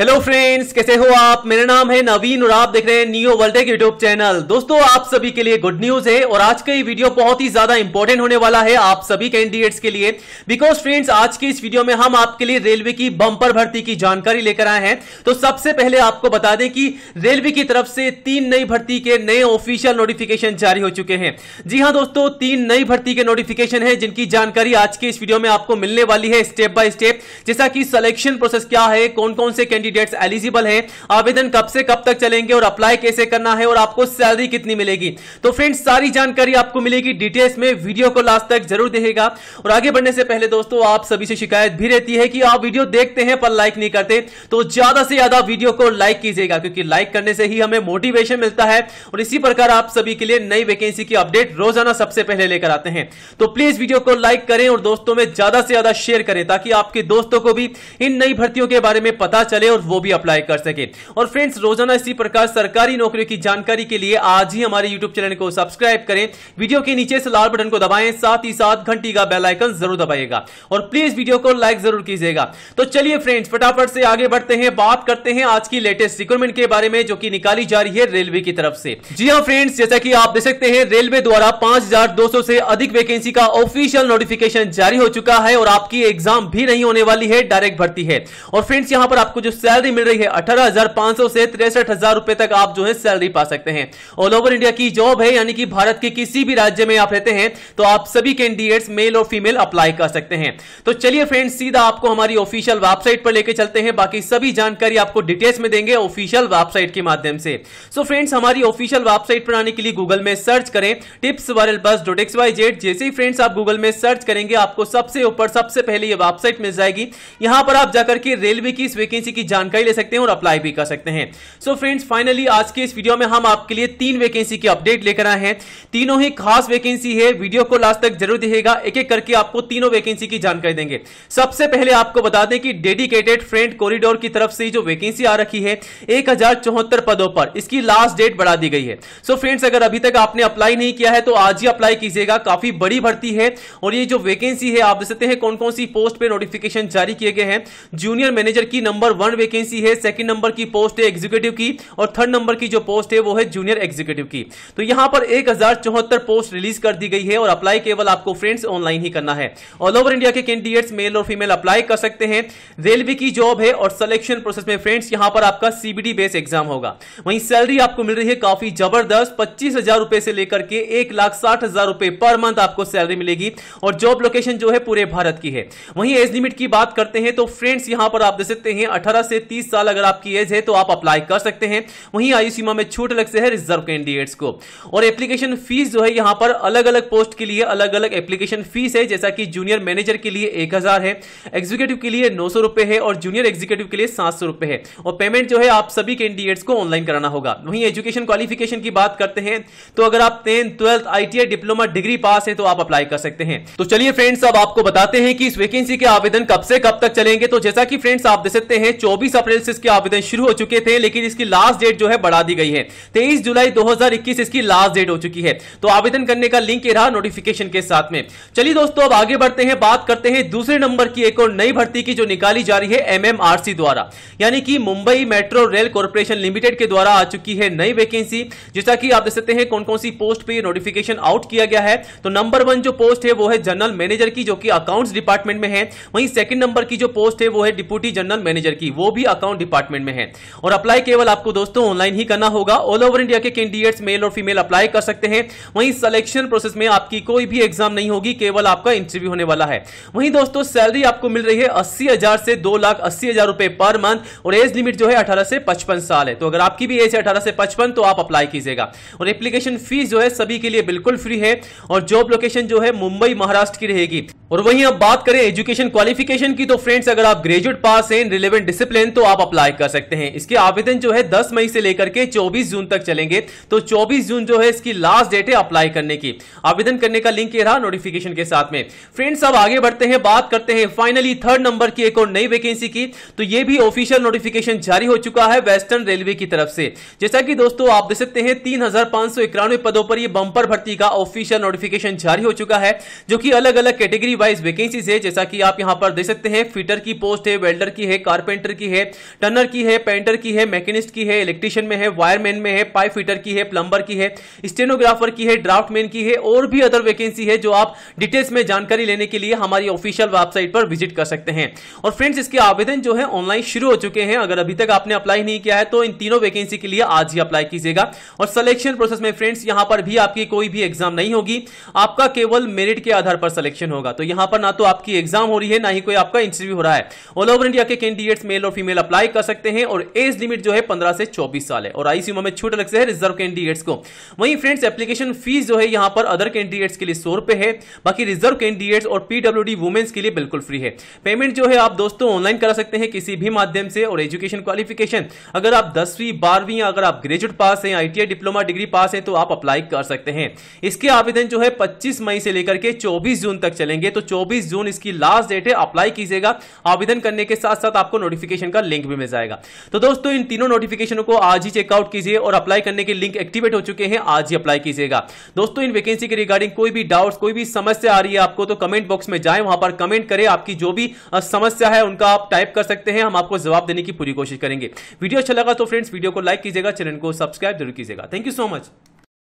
hello friends कैसे हो आप मेरा नाम है नवीन और आप देख रहे हैं नियो के यूट्यूब चैनल दोस्तों आप सभी के लिए गुड न्यूज है और आज का ये वीडियो बहुत ही ज्यादा इंपॉर्टेंट होने वाला है आप सभी कैंडिडेट्स के लिए बिकॉज फ्रेंड्स आज की इस वीडियो में हम आपके लिए रेलवे की बंपर भर्ती की जानकारी लेकर आए हैं तो सबसे पहले आपको बता दें कि रेलवे की तरफ से तीन नई भर्ती के नए ऑफिशियल नोटिफिकेशन जारी हो चुके हैं जी हाँ दोस्तों तीन नई भर्ती के नोटिफिकेशन है जिनकी जानकारी आज के इस वीडियो में आपको मिलने वाली है स्टेप बाय स्टेप जैसा कि सलेक्शन प्रोसेस क्या है कौन कौन से कैंडिडेट कैंडिडेट्स एलिजिबल हैं आवेदन कब से कब तक चलेंगे और अप्लाई कैसे करना है और आपको सैलरी कितनी मिलेगी तो फ्रेंड्स सारी जानकारी आपको मिलेगी डिटेल्स में वीडियो को लास्ट तक जरूर देखेगा और आगे बढ़ने से पहले दोस्तों आप सभी से शिकायत भी रहती है कि आप वीडियो देखते हैं पर लाइक नहीं करते तो ज्यादा से ज्यादा वीडियो को लाइक कीजिएगा क्योंकि लाइक करने से ही हमें मोटिवेशन मिलता है और इसी प्रकार आप सभी के लिए नई वैकेंसी की अपडेट रोजाना सबसे पहले लेकर आते हैं तो प्लीज वीडियो को लाइक करें और दोस्तों में ज्यादा से ज्यादा शेयर करें ताकि आपके दोस्तों को भी इन नई भर्तियों के बारे में पता चले और सिर्फ वो भी अप्लाई कर सके और फ्रेंड्स रोजाना इसी प्रकार सरकारी नौकरियों की जानकारी के लिए आज ही हमारे यूट्यूब चैनल को सब्सक्राइब करें वीडियो के नीचे से लाल बटन को दबाएं साथ ही साथ घंटी का बेलाइकन जरूर दबाएगा और प्लीज वीडियो को लाइक जरूर कीजिएगा तो चलिए फ्रेंड्स फटाफट से आगे बढ़ते हैं बात करते हैं आज की लेटेस्ट रिक्रूटमेंट के बारे में जो की निकाली जा रही है रेलवे की तरफ से जी हाँ फ्रेंड्स जैसा की आप देख सकते हैं रेलवे द्वारा पांच से अधिक वैकेंसी का ऑफिशियल नोटिफिकेशन जारी हो चुका है और आपकी एग्जाम भी नहीं होने वाली है डायरेक्ट भर्ती है और फ्रेंड्स यहां पर आपको जो सैलरी मिल रही है अठारह हजार पांच सौ से तिरसठ हजार रुपए तक आप जो है सैलरी पा सकते हैं ऑल ओवर इंडिया की जॉब है यानी कि भारत के किसी भी राज्य में आप रहते हैं तो आप सभी कैंडिडेट्स मेल और फीमेल अप्लाई कर सकते हैं तो चलिए फ्रेंड्स सीधा आपको हमारी ऑफिशियल वेबसाइट पर लेकर चलते हैं बाकी सभी जानकारी आपको डिटेल्स में देंगे ऑफिशियल वेबसाइट के माध्यम से सो so फ्रेंड्स हमारी ऑफिशियल वेबसाइट पर आने के लिए गूगल में सर्च करें tips viral bus dot x y z जैसे ही फ्रेंड्स आप गूगल में सर्च करेंगे आपको सबसे ऊपर सबसे पहले ये वेबसाइट मिल जाएगी यहां पर आप जाकर के रेलवे की इस वैकेंसी की जानकारी ले सकते हैं और अप्लाई भी कर सकते हैं सो फ्रेंड्स फाइनली आज के इस वीडियो में हम आपके लिए तीन वैकेंसी की अपडेट लेकर आए हैं तीनों ही खास वैकेंसी है वीडियो को लास्ट तक जरूर देखिएगा एक एक करके आपको तीनों वैकेंसी की जानकारी देंगे सबसे पहले आपको बता दें कि डेडिकेटेड फ्रेंड कॉरिडोर की तरफ से जो वैकेंसी आ रखी है एक पदों पर इसकी लास्ट डेट बढ़ा दी गई है सो so फ्रेंड्स अगर अभी तक आपने अप्लाई नहीं किया है तो आज ही अप्लाई कीजिएगा काफी बड़ी भर्ती है और ये जो वैकेंसी है आप देख सकते हैं कौन कौन सी पोस्ट पे नोटिफिकेशन जारी किए गए हैं जूनियर मैनेजर की नंबर वन वैकेंसी है सेकंड नंबर की पोस्ट है एग्जीक्यूटिव की और थर्ड नंबर की जो पोस्ट है वो है जूनियर एग्जीक्यूटिव की तो यहां पर एक पोस्ट रिलीज कर दी गई है और अप्लाई केवल आपको फ्रेंड्स ऑनलाइन ही करना है ऑल ओवर इंडिया के कैंडिडेट्स मेल और फीमेल अप्लाई कर सकते हैं रेलवे की जॉब है और सिलेक्शन प्रोसेस में फ्रेंड्स यहां पर आपका सीबीडी बेस एग्जाम होगा वहीं सैलरी आपको मिल रही है काफी जबरदस्त पच्चीस हजार रुपए से लेकर के एक लाख साठ हजार रुपए पर मंथ आपको सैलरी मिलेगी और जॉब लोकेशन जो है पूरे भारत की है वहीं एज लिमिट की बात करते हैं तो फ्रेंड्स यहां पर आप देख सकते हैं अठारह से तीस साल अगर आपकी एज है तो आप अप्लाई कर सकते हैं वहीं आयु सीमा में छूट अलग से है रिजर्व कैंडिडेट्स को और एप्लीकेशन फीस जो है यहां पर अलग अलग पोस्ट के लिए अलग अलग एप्लीकेशन फीस है जैसा कि जूनियर मैनेजर के लिए एक है एग्जीक्यूटिव के लिए नौ सौ है और जूनियर एग्जीक्यूटिव के लिए सात सौ है और पेमेंट जो है आप सभी कैंडिडेट्स को ऑनलाइन कराना होगा वहीं एजुकेशन क्वालिफिकेशन की बात करते हैं तो अगर आप tenth twelfth I diploma degree pass है तो आप अप्लाई कर सकते हैं तो चलिए फ्रेंड्स अब आपको बताते हैं कि इस वैकेंसी के आवेदन कब से कब तक चलेंगे तो जैसा कि फ्रेंड्स आप देख सकते हैं 24 अप्रैल से इसके आवेदन शुरू हो चुके थे लेकिन इसकी लास्ट डेट जो है बढ़ा दी गई है तेईस जुलाई दो इसकी लास्ट डेट हो चुकी है तो आवेदन करने का लिंक ये रहा नोटिफिकेशन के साथ में चलिए दोस्तों अब आगे बढ़ते हैं बात करते हैं दूसरे नंबर की एक और नई भर्ती की जो निकाली जा रही है एमएमआरसी द्वारा यानी कि Mumbai metro rail corporation limited के द्वारा आ चुकी है नई वैकेंसी जैसा कि आप देख सकते हैं कौन कौन सी पोस्ट पे ये नोटिफिकेशन आउट किया गया है तो नंबर वन जो पोस्ट है वो है जनरल मैनेजर की जो कि अकाउंट्स डिपार्टमेंट में है वहीं सेकंड नंबर की जो पोस्ट है वो है डिप्यूटी जनरल मैनेजर की वो भी अकाउंट डिपार्टमेंट में है और अप्लाई केवल आपको दोस्तों ऑनलाइन ही करना होगा ऑल ओवर इंडिया के कैंडिडेट्स मेल और फीमेल अप्लाई कर सकते हैं वहीं सिलेक्शन प्रोसेस में आपकी कोई भी एग्जाम नहीं होगी केवल आपका इंटरव्यू होने वाला है वहीं दोस्तों सैलरी आपको मिल रही है अस्सी से दो लाख अस्सी पर मंथ और एज लिमिट जो है अठारह से पचपन साल है तो अगर आपकी भी एज है अठारह से पचपन तो आप अप्लाई कीजिएगा और एप्लीकेशन फीस जो है सभी के लिए बिल्कुल फ्री है और जॉब लोकेशन जो है मुंबई महाराष्ट्र की रहेगी और वहीं अब बात करें एजुकेशन क्वालिफिकेशन की तो फ्रेंड्स अगर आप ग्रेजुएट पास हैं रिलेवेंट डिसिप्लिन आवेदन तो आप अप्लाई कर सकते हैं इसके आवेदन जो है 10 मई से लेकर के 24 जून तक चलेंगे तो 24 जून जो है इसकी लास्ट डेट है अप्लाई करने की आवेदन करने का लिंक ये रहा नोटिफिकेशन के साथ में फ्रेंड्स अब आगे बढ़ते हैं बात करते हैं फाइनली थर्ड नंबर की एक और नई वैकेंसी की तो ये भी ऑफिशियल नोटिफिकेशन जारी हो चुका है वेस्टर्न रेलवे की तरफ से जैसा कि दोस्तों आप देख सकते हैं तीन पदों पर यह बंपर भर्ती का ऑफिशियल नोटिफिकेशन जारी हो चुका है जो कि अलग अलग कैटेगरी वाइज वैकेंसीज है जैसा कि आप यहां पर देख सकते हैं फिटर की पोस्ट है वेल्डर की है कारपेंटर की की है टनर की है पेंटर की है मैकेनिस्ट की है इलेक्ट्रीशियन में है वायरमैन में है पाइप फिटर की है प्लम्बर की है स्टेनोग्राफर की है ड्राफ्टमैन की है और भी अदर वैकेंसी है जो आप डिटेल्स में जानकारी लेने के लिए हमारी ऑफिशियल वेबसाइट पर विजिट कर सकते हैं और फ्रेंड्स इसके आवेदन जो है ऑनलाइन शुरू हो चुके हैं अगर अभी तक आपने अप्लाई नहीं किया है तो इन तीनों वैकेंसी के लिए आज ही अप्लाई कीजिएगा और सिलेक्शन प्रोसेस में फ्रेंड्स यहां पर भी आपकी कोई भी एग्जाम नहीं होगी आपका केवल मेरिट के आधार पर सिलेक्शन होगा तो यहां पर ना तो आपकी एग्जाम हो रही है ना ही कोई आपका इंटरव्यू हो रहा है ऑल ओवर इंडिया के कैंडिडेट्स मेल और और फीमेल अप्लाई कर सकते हैं और एज लिमिट जो है पंद्रह से चौबीस साल है और आईसीयू में छूट अलग से है रिजर्व कैंडिडेट्स को वहीं फ्रेंड्स एप्लीकेशन फीस जो है यहां पर अदर कैंडिडेट्स के लिए सौ रुपए है बाकी रिजर्व कैंडिडेट्स और पीडब्ल्यूडी वुमेन्स के लिए बिल्कुल फ्री है पेमेंट जो है आप दोस्तों ऑनलाइन करा सकते हैं किसी भी माध्यम से और एजुकेशन क्वालिफिकेशन अगर आप दसवीं बारहवीं अगर आप ग्रेजुएट पास हैं आईटीआई डिप्लोमा डिग्री पास है तो आप अप्लाई कर सकते हैं इसके आवेदन जो है पच्चीस मई से लेकर के चौबीस जून तक चलेंगे तो चौबीस जून इसकी लास्ट डेट है अप्लाई कीजिएगा आवेदन करने के साथ साथ आपको नोटिफिकेशन नोटिफिकेशन का लिंक भी मिल जाएगा तो दोस्तों इन तीनों नोटिफिकेशनों को आज ही चेकआउट कीजिए और अप्लाई करने के लिंक एक्टिवेट हो चुके हैं आज ही अप्लाई कीजिएगा दोस्तों इन वैकेंसी के रिगार्डिंग कोई भी डाउट कोई भी समस्या आ रही है आपको तो कमेंट बॉक्स में जाए वहां पर कमेंट करें आपकी जो भी समस्या है उनका आप टाइप कर सकते हैं हम आपको जवाब देने की पूरी कोशिश करेंगे वीडियो अच्छा लगा तो फ्रेंड्स वीडियो को लाइक कीजिएगा चैनल को सब्सक्राइब जरूर कीजिएगा थैंक यू सो मच